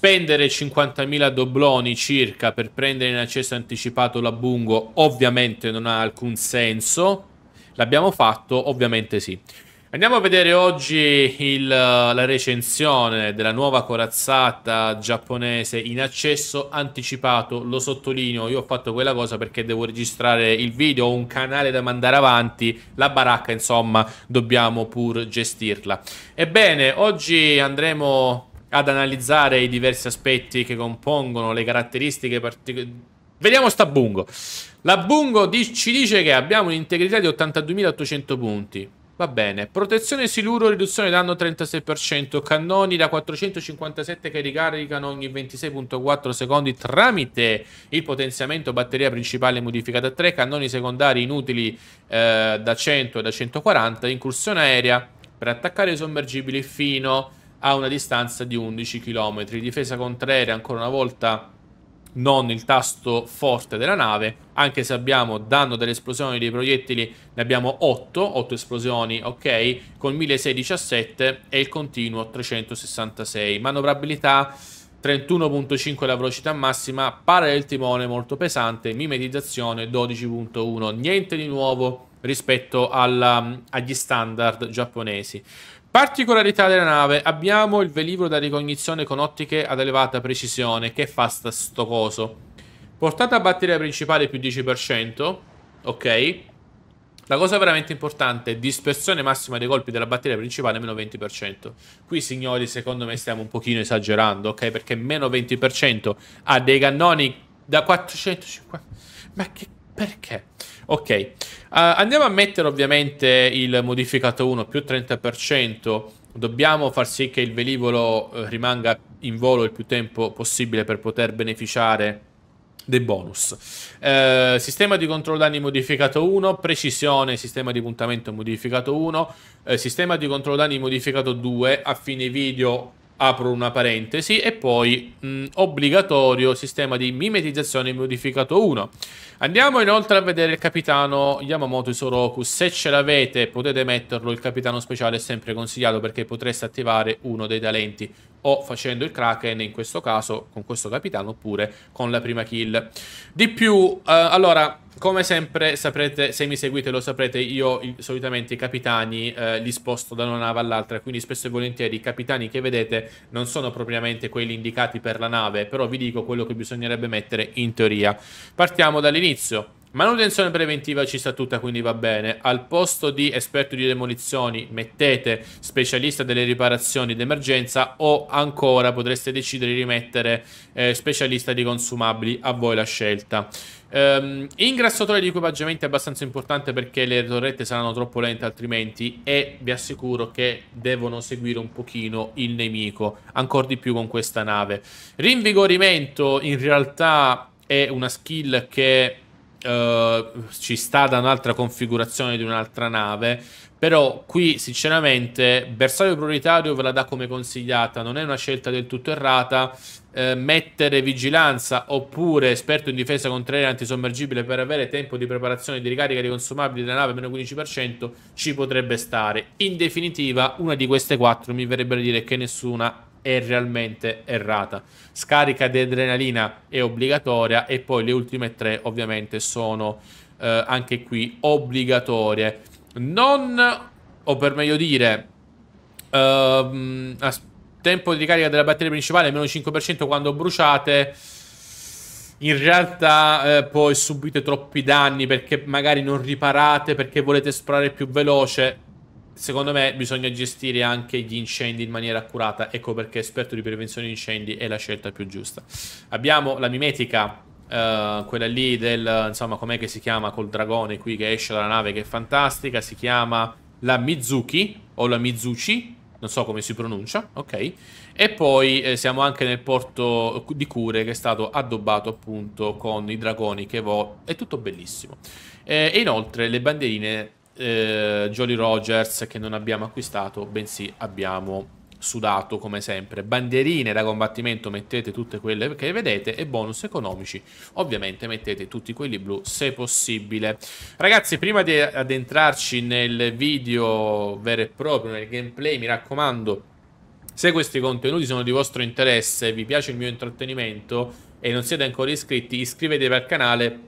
spendere 50.000 dobloni circa per prendere in accesso anticipato la Bungo ovviamente non ha alcun senso. L'abbiamo fatto? Ovviamente sì. Andiamo a vedere oggi il, la recensione della nuova corazzata giapponese in accesso anticipato, lo sottolineo, io ho fatto quella cosa perché devo registrare il video, ho un canale da mandare avanti, la baracca insomma dobbiamo pur gestirla. Ebbene, oggi andremo ad analizzare i diversi aspetti che compongono le caratteristiche particolari. Vediamo sta Bungo. La Bungo di ci dice che abbiamo un'integrità di 82.800 punti. Va bene. Protezione siluro, riduzione danno 36%. Cannoni da 457 che ricaricano ogni 26.4 secondi tramite il potenziamento batteria principale modificata a 3. Cannoni secondari inutili eh, da 100 e da 140. Incursione aerea per attaccare i sommergibili fino a a una distanza di 11 km. Difesa contraerea ancora una volta non il tasto forte della nave, anche se abbiamo danno delle esplosioni dei proiettili, ne abbiamo 8, 8 esplosioni, ok, con 1617 e il continuo 366. Manovrabilità 31.5 la velocità massima, pare del timone molto pesante, mimetizzazione 12.1, niente di nuovo rispetto alla, agli standard giapponesi. Particolarità della nave, abbiamo il velivolo da ricognizione con ottiche ad elevata precisione, che fa sto coso. Portata a batteria principale più 10%, ok. La cosa veramente importante è dispersione massima dei colpi della batteria principale meno 20%. Qui signori secondo me stiamo un pochino esagerando, ok? Perché meno 20% ha dei cannoni da 450... Ma che... perché? Ok, uh, andiamo a mettere ovviamente il modificato 1 più 30%. Dobbiamo far sì che il velivolo eh, rimanga in volo il più tempo possibile per poter beneficiare dei bonus. Eh, sistema di controllo danni modificato 1, precisione, sistema di puntamento modificato 1, eh, sistema di controllo danni modificato 2, a fine video apro una parentesi e poi mh, mm, obbligatorio sistema di mimetizzazione modificato 1. Andiamo inoltre a vedere il capitano Yamamoto Isoroku. Se ce l'avete potete metterlo, il capitano speciale è sempre consigliato perché potreste attivare uno dei talenti o facendo il Kraken in questo caso con questo capitano oppure con la prima kill. Di più, eh, allora, come sempre saprete, se mi seguite lo saprete, io solitamente i capitani eh, li sposto da una nave all'altra, quindi spesso e volentieri i capitani che vedete non sono propriamente quelli indicati per la nave, però vi dico quello che bisognerebbe mettere in teoria. Partiamo dall'inizio All'inizio, manutenzione preventiva ci sta tutta, quindi va bene. Al posto di esperto di demolizioni, mettete specialista delle riparazioni d'emergenza o ancora potreste decidere di mettere eh, specialista di consumabili, a voi la scelta. Um, ehm, ingrassatore di equipaggiamenti è abbastanza importante perché le torrette saranno troppo lente altrimenti e vi assicuro che devono seguire un pochino il nemico, ancora di più con questa nave. Rinvigorimento in realtà è una skill che uh, ci sta da un'altra configurazione di un'altra nave. Però qui sinceramente bersaglio prioritario ve la dà come consigliata, non è una scelta del tutto errata. Eh, mettere vigilanza oppure esperto in difesa contro aerea antisommergibile per avere tempo di preparazione di ricarica di consumabili della nave meno 15% ci potrebbe stare. In definitiva, una di queste quattro mi verrebbe a dire che nessuna è realmente errata. Scarica di adrenalina è obbligatoria e poi le ultime tre ovviamente sono eh, anche qui obbligatorie. Non, o per meglio dire, ehm, tempo di ricarica della batteria principale meno 5% quando bruciate. In realtà eh, poi subite troppi danni perché magari non riparate, perché volete esplorare più veloce secondo me bisogna gestire anche gli incendi in maniera accurata, ecco perché esperto di prevenzione di incendi è la scelta più giusta. Abbiamo la mimetica, eh, quella lì del, insomma, com'è che si chiama col dragone qui che esce dalla nave, che è fantastica, si chiama la Mizuki o la Mizuchi, non so come si pronuncia, ok? E poi eh, siamo anche nel porto di Cure che è stato addobbato appunto con i dragoni che vo... è tutto bellissimo. Eh, e inoltre le bandierine eh, Jolly Rogers che non abbiamo acquistato, bensì abbiamo sudato come sempre. Bandierine da combattimento mettete tutte quelle che vedete e bonus economici ovviamente mettete tutti quelli blu se possibile. Ragazzi prima di addentrarci nel video vero e proprio, nel gameplay mi raccomando se questi contenuti sono di vostro interesse, vi piace il mio intrattenimento e non siete ancora iscritti iscrivetevi al canale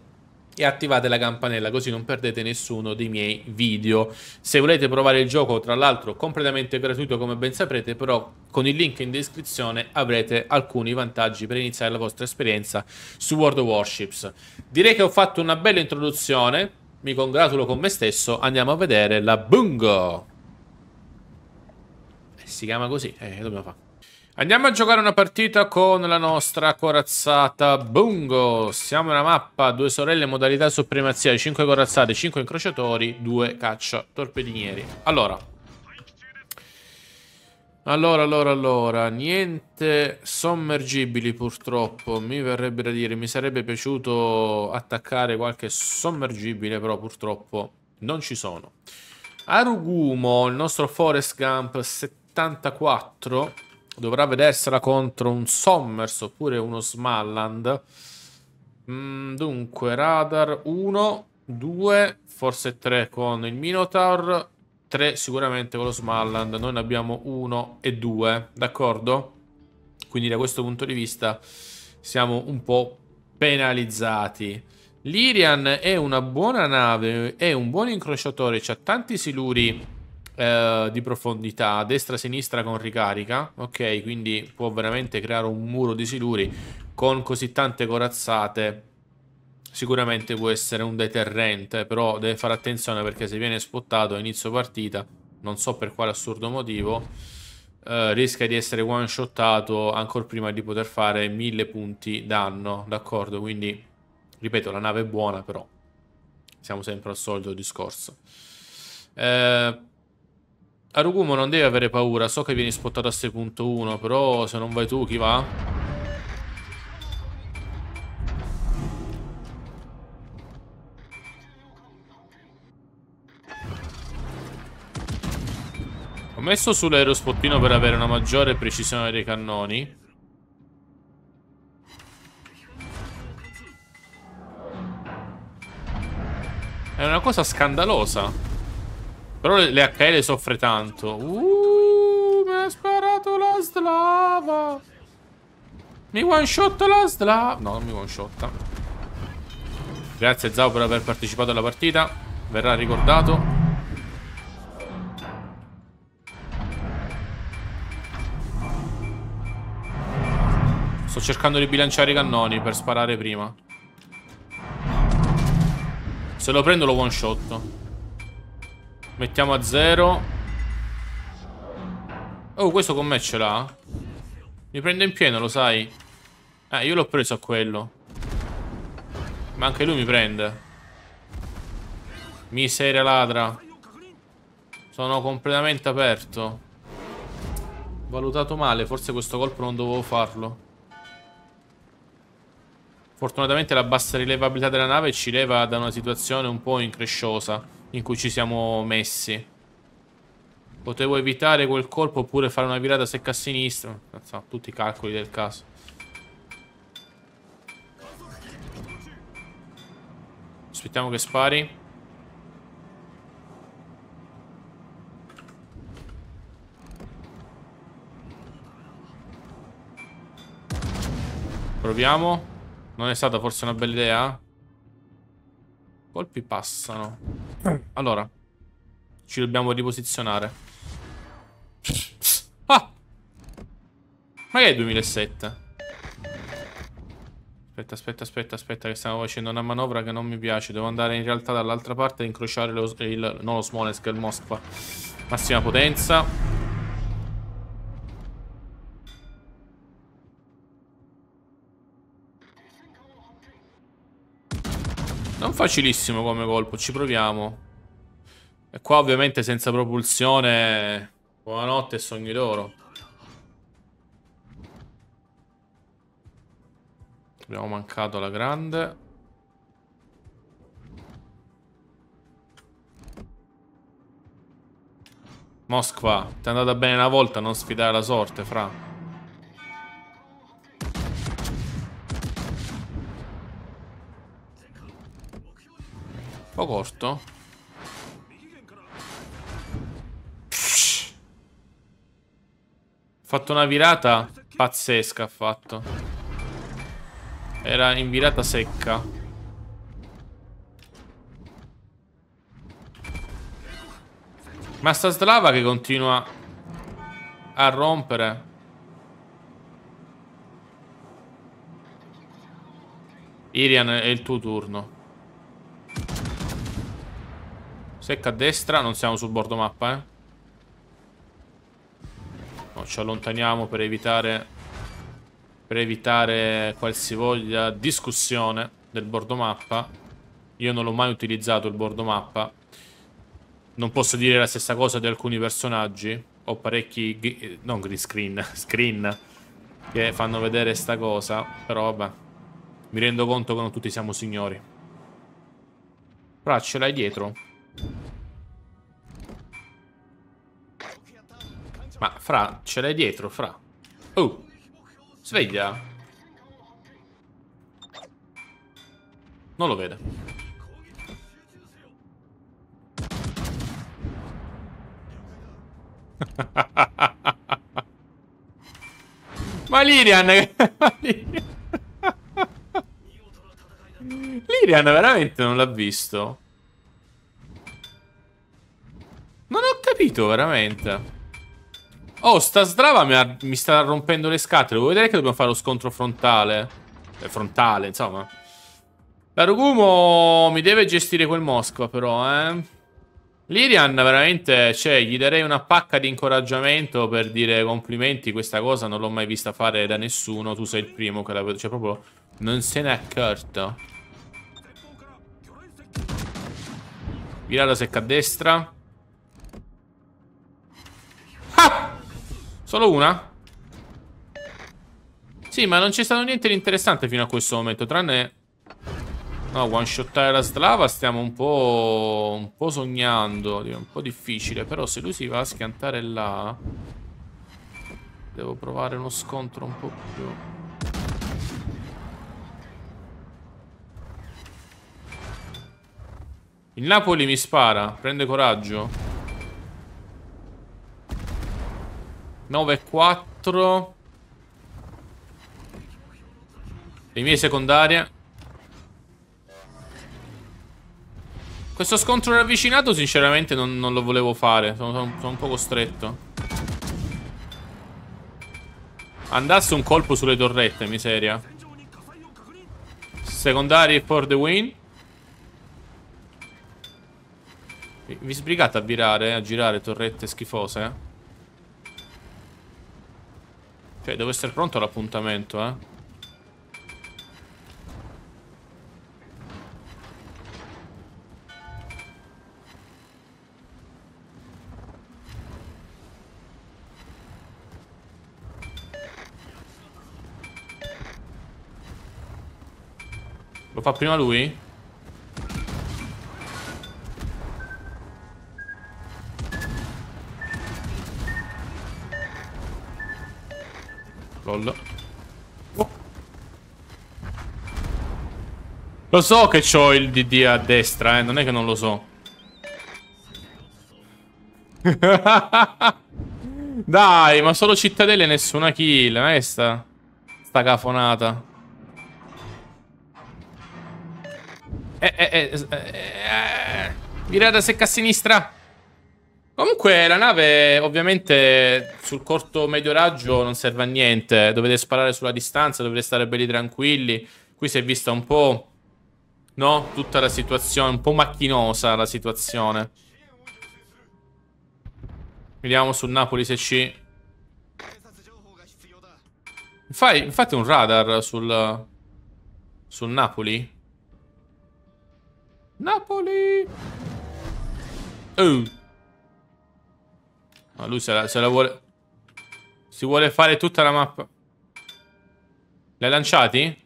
e attivate la campanella così non perdete nessuno dei miei video. Se volete provare il gioco, tra l'altro completamente gratuito come ben saprete, però con il link in descrizione avrete alcuni vantaggi per iniziare la vostra esperienza su World of Warships. Direi che ho fatto una bella introduzione, mi congratulo con me stesso, andiamo a vedere la Bungo. Eh, si chiama così, eh, dobbiamo fare. Andiamo a giocare una partita con la nostra corazzata Bungo. Siamo una mappa, due sorelle, modalità supremazia, 5 corazzate, 5 incrociatori, 2 caccia torpedinieri. Allora. Allora, allora, allora, niente sommergibili purtroppo, mi verrebbe da dire, mi sarebbe piaciuto attaccare qualche sommergibile, però purtroppo non ci sono. Arugumo, il nostro Forest Gump 74, Dovrà vedersela contro un Sommers oppure uno Smalland. Mm, dunque, Radar 1, 2, forse 3 con il Minotaur, 3 sicuramente con lo Smalland. Noi ne abbiamo 1 e 2, d'accordo? Quindi da questo punto di vista siamo un po' penalizzati. L'Irian è una buona nave, è un buon incrociatore, ha tanti siluri eh, di profondità, destra-sinistra con ricarica, ok, quindi può veramente creare un muro di siluri con così tante corazzate. Sicuramente può essere un deterrente, però deve fare attenzione perché se viene spottato a inizio partita, non so per quale assurdo motivo, eh, rischia di essere one shottato ancora prima di poter fare mille punti danno, d'accordo? Quindi, ripeto, la nave è buona, però siamo sempre al solito discorso. Eh, Arugumo non deve avere paura, so che vieni spottato a 6.1, però se non vai tu chi va? Ho messo sull'aerospottino per avere una maggiore precisione dei cannoni. È una cosa scandalosa. Però le, le HL soffre tanto. Uh, mi ha sparato la slava. Mi one shot la slava. No, non mi one shot. Grazie Zao per aver partecipato alla partita. Verrà ricordato. Sto cercando di bilanciare i cannoni per sparare prima. Se lo prendo lo one shot. Mettiamo a zero Oh, questo con me ce l'ha? Mi prende in pieno, lo sai? Eh, io l'ho preso a quello. Ma anche lui mi prende. Miseria ladra. Sono completamente aperto. Valutato male, forse questo colpo non dovevo farlo. Fortunatamente la bassa rilevabilità della nave ci leva da una situazione un po' incresciosa in cui ci siamo messi. Potevo evitare quel colpo oppure fare una virata secca a sinistra. Insomma, tutti i calcoli del caso. Aspettiamo che spari. Proviamo. Non è stata forse una bella idea? Colpi passano. Allora, ci dobbiamo riposizionare. Ah! Ma che è 2007? Aspetta, aspetta, aspetta, aspetta, che stiamo facendo una manovra che non mi piace. Devo andare in realtà dall'altra parte e incrociare lo, il... non lo Smolensk, il Moskva. Massima potenza. Non facilissimo come colpo, ci proviamo. E qua ovviamente senza propulsione... Buonanotte e sogni d'oro. Abbiamo mancato la grande. Moskva, ti è andata bene una volta, non sfidare la sorte, fra. po' corto Psh. Fatto una virata pazzesca ha fatto Era in virata secca Ma sta slava che continua a rompere Irian è il tuo turno Secca a destra, non siamo sul bordo mappa, eh. No, ci allontaniamo per evitare per evitare qualsivoglia discussione del bordo mappa. Io non l'ho mai utilizzato il bordo mappa. Non posso dire la stessa cosa di alcuni personaggi. Ho parecchi non green screen, screen che fanno vedere sta cosa, però vabbè. Mi rendo conto che non tutti siamo signori. Però ce l'hai dietro. Ma Fra, ce l'hai dietro, Fra. Oh, sveglia. Non lo vede. Ma Lirian... Lirian veramente non l'ha visto. capito veramente. Oh, sta sdrava mi, ha, mi, sta rompendo le scatole. Vuoi vedere che dobbiamo fare lo scontro frontale? Eh, frontale, insomma. Larugumo mi deve gestire quel Mosca, però, eh. Lirian, veramente, cioè, gli darei una pacca di incoraggiamento per dire complimenti. Questa cosa non l'ho mai vista fare da nessuno. Tu sei il primo che la vedo. Cioè, proprio non se ne è accorto. Virata secca a destra. Solo una? Sì, ma non c'è stato niente di interessante fino a questo momento, tranne... No, one shottare la slava stiamo un po'... un po' sognando, è un po' difficile, però se lui si va a schiantare là... Devo provare uno scontro un po' più... Il Napoli mi spara, prende coraggio. 9 e 4 Le mie secondarie Questo scontro ravvicinato sinceramente non, non lo volevo fare sono, sono, sono un po' costretto Andasse un colpo sulle torrette, miseria Secondari for the win Vi sbrigate a virare, a girare torrette schifose, eh cioè, devo essere pronto all'appuntamento, eh. Lo fa prima lui? Lo so che c'ho il DD a destra, eh. Non è che non lo so. Dai, ma solo cittadelle e nessuna kill. Ma è sta... Sta cafonata. Eh, eh, eh, eh, eh, Virata secca a sinistra. Comunque la nave ovviamente sul corto medio raggio non serve a niente. Dovete sparare sulla distanza, dovete stare belli tranquilli. Qui si è vista un po' No? Tutta la situazione, un po' macchinosa la situazione. Vediamo sul Napoli se ci... Fai, fate un radar sul... Sul Napoli. Napoli! Oh! Ma lui se la, se la vuole... Si vuole fare tutta la mappa. L'hai lanciati?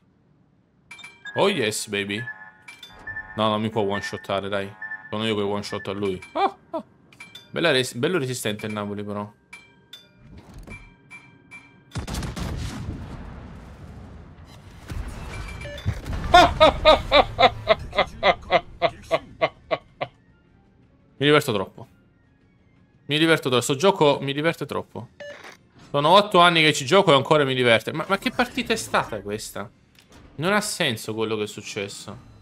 Oh yes, baby. No, non mi può one shottare, dai. Sono io che one shot a lui. Oh, oh. Res bello resistente il Napoli, però. Mi diverto troppo. Mi diverto troppo. Sto gioco mi diverte troppo. Sono otto anni che ci gioco e ancora mi diverte. Ma, ma che partita è stata questa? Non ha senso quello che è successo.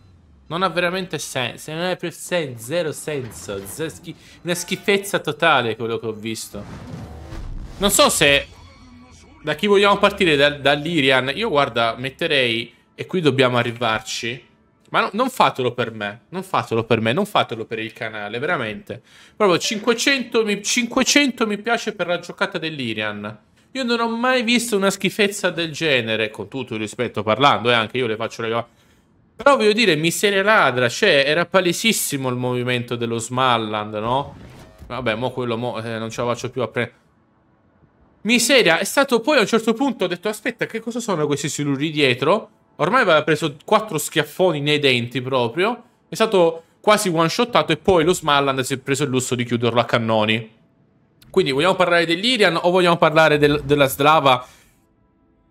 Non ha veramente senso, non è sen zero senso, zero schi una schifezza totale quello che ho visto. Non so se... Da chi vogliamo partire? Da, Dall'Irian? Io guarda, metterei... E qui dobbiamo arrivarci. Ma no, non fatelo per me, non fatelo per me, non fatelo per il canale, veramente. Proprio 500 mi, 500 mi piace per la giocata dell'Irian. Io non ho mai visto una schifezza del genere, con tutto il rispetto parlando, e eh, anche io le faccio le però voglio dire, miseria ladra, cioè era palesissimo il movimento dello Smalland, no? Vabbè, mo quello mo, eh, non ce la faccio più a prendere. Miseria, è stato poi a un certo punto ho detto, aspetta, che cosa sono questi siluri dietro? Ormai aveva preso quattro schiaffoni nei denti proprio. È stato quasi one-shottato e poi lo Smalland si è preso il lusso di chiuderlo a cannoni. Quindi vogliamo parlare dell'Irian o vogliamo parlare del, della Slava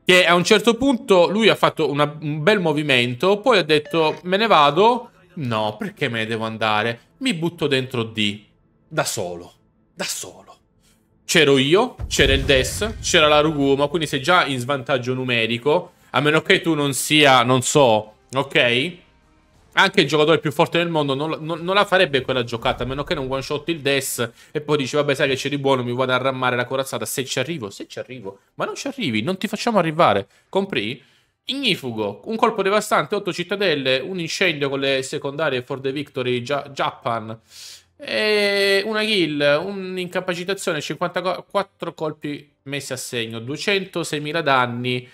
che a un certo punto lui ha fatto una, un bel movimento, poi ha detto me ne vado. No, perché me ne devo andare? Mi butto dentro D. Da solo. Da solo. C'ero io, c'era il Des, c'era la Ruguma, quindi sei già in svantaggio numerico. A meno che tu non sia, non so, ok? anche il giocatore più forte del mondo non, non, non, la farebbe quella giocata, a meno che non one shot il Des e poi dice, vabbè sai che c'è di buono, mi vado a rammare la corazzata, se ci arrivo, se ci arrivo, ma non ci arrivi, non ti facciamo arrivare, compri? Ignifugo, un colpo devastante, 8 cittadelle, un incendio con le secondarie for the victory Gia Japan, e una kill, un'incapacitazione, 54 colpi messi a segno, 206.000 danni,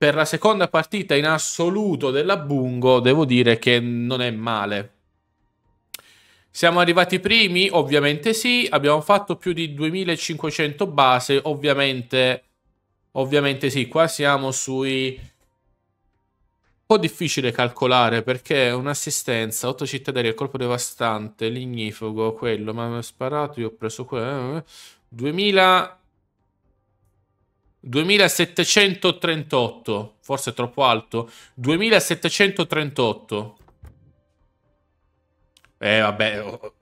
per la seconda partita in assoluto della Bungo, devo dire che non è male. Siamo arrivati primi? Ovviamente sì. Abbiamo fatto più di 2500 base? Ovviamente, ovviamente sì. Qua siamo sui... Un po' difficile calcolare perché un'assistenza, 8 cittadini, colpo devastante, l'ignifugo, quello, ma mi ha sparato, io ho preso quello. Eh, eh. 2000... 2738, forse è troppo alto. 2738. Eh vabbè, ho,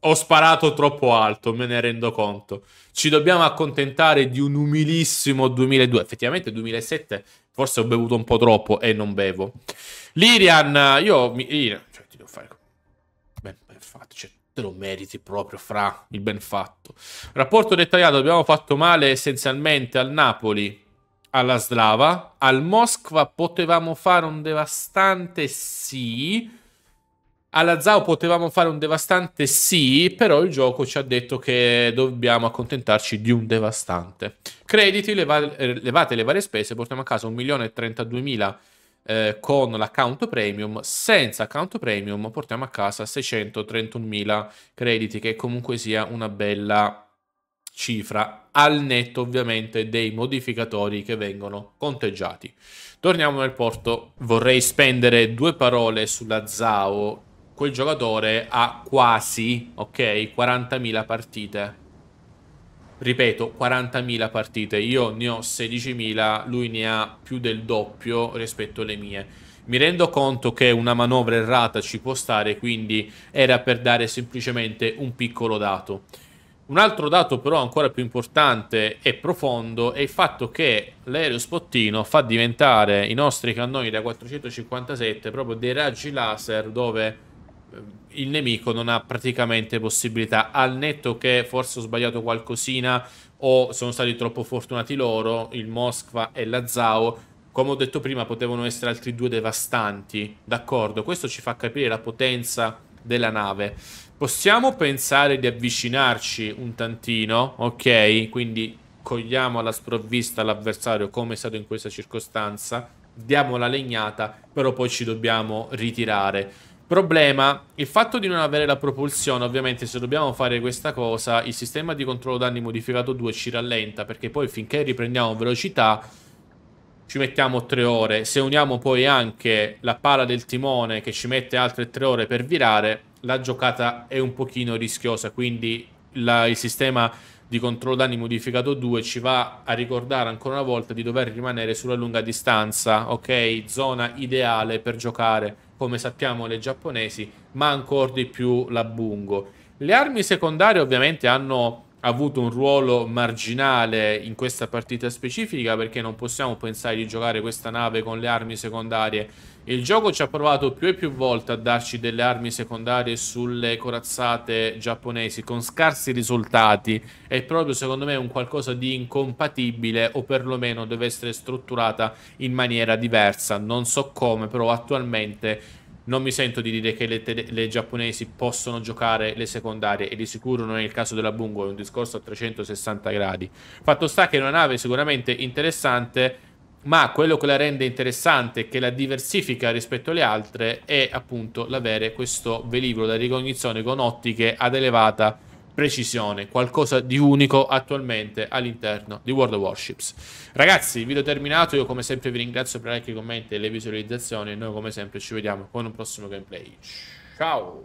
ho sparato troppo alto, me ne rendo conto. Ci dobbiamo accontentare di un umilissimo 2002. Effettivamente 2007 forse ho bevuto un po' troppo e non bevo. Lirian, io mi... Io, cioè, ti devo fare... Beh, infatti, cioè, te lo meriti proprio fra il ben fatto. Rapporto dettagliato, abbiamo fatto male essenzialmente al Napoli, alla Slava, al Mosca potevamo fare un devastante sì, alla Zao potevamo fare un devastante sì, però il gioco ci ha detto che dobbiamo accontentarci di un devastante. Crediti, leva eh, levate le varie spese, portiamo a casa 1.032.000 eh, con l'account premium, senza account premium portiamo a casa 631.000 crediti che comunque sia una bella cifra al netto ovviamente dei modificatori che vengono conteggiati. Torniamo nel porto, vorrei spendere due parole sulla ZAO, quel giocatore ha quasi, ok, 40.000 partite ripeto, 40.000 partite, io ne ho 16.000, lui ne ha più del doppio rispetto alle mie. Mi rendo conto che una manovra errata ci può stare, quindi era per dare semplicemente un piccolo dato. Un altro dato però ancora più importante e profondo è il fatto che l'aereo spottino fa diventare i nostri cannoni da 457 proprio dei raggi laser dove ehm, il nemico non ha praticamente possibilità, al netto che forse ho sbagliato qualcosina o sono stati troppo fortunati loro, il Moskva e la Zao, come ho detto prima potevano essere altri due devastanti, d'accordo? Questo ci fa capire la potenza della nave. Possiamo pensare di avvicinarci un tantino, ok? Quindi cogliamo alla sprovvista l'avversario come è stato in questa circostanza, diamo la legnata, però poi ci dobbiamo ritirare. Problema, il fatto di non avere la propulsione, ovviamente se dobbiamo fare questa cosa, il sistema di controllo danni modificato 2 ci rallenta, perché poi finché riprendiamo velocità ci mettiamo 3 ore. Se uniamo poi anche la pala del timone che ci mette altre 3 ore per virare, la giocata è un pochino rischiosa, quindi la, il sistema di controllo danni modificato 2 ci va a ricordare ancora una volta di dover rimanere sulla lunga distanza, ok? Zona ideale per giocare come sappiamo le giapponesi, ma ancora di più la Bungo. Le armi secondarie ovviamente hanno avuto un ruolo marginale in questa partita specifica perché non possiamo pensare di giocare questa nave con le armi secondarie. Il gioco ci ha provato più e più volte a darci delle armi secondarie sulle corazzate giapponesi con scarsi risultati è proprio secondo me un qualcosa di incompatibile o perlomeno deve essere strutturata in maniera diversa. Non so come, però attualmente non mi sento di dire che le, le, giapponesi possono giocare le secondarie e di sicuro non è il caso della Bungo, è un discorso a 360 gradi. Fatto sta che è una nave sicuramente interessante, ma quello che la rende interessante, che la diversifica rispetto alle altre, è appunto l'avere questo velivolo da ricognizione con ottiche ad elevata precisione, qualcosa di unico attualmente all'interno di World of Warships. Ragazzi, video terminato, io come sempre vi ringrazio per anche i commenti e le visualizzazioni e noi come sempre ci vediamo con un prossimo gameplay. Ciao!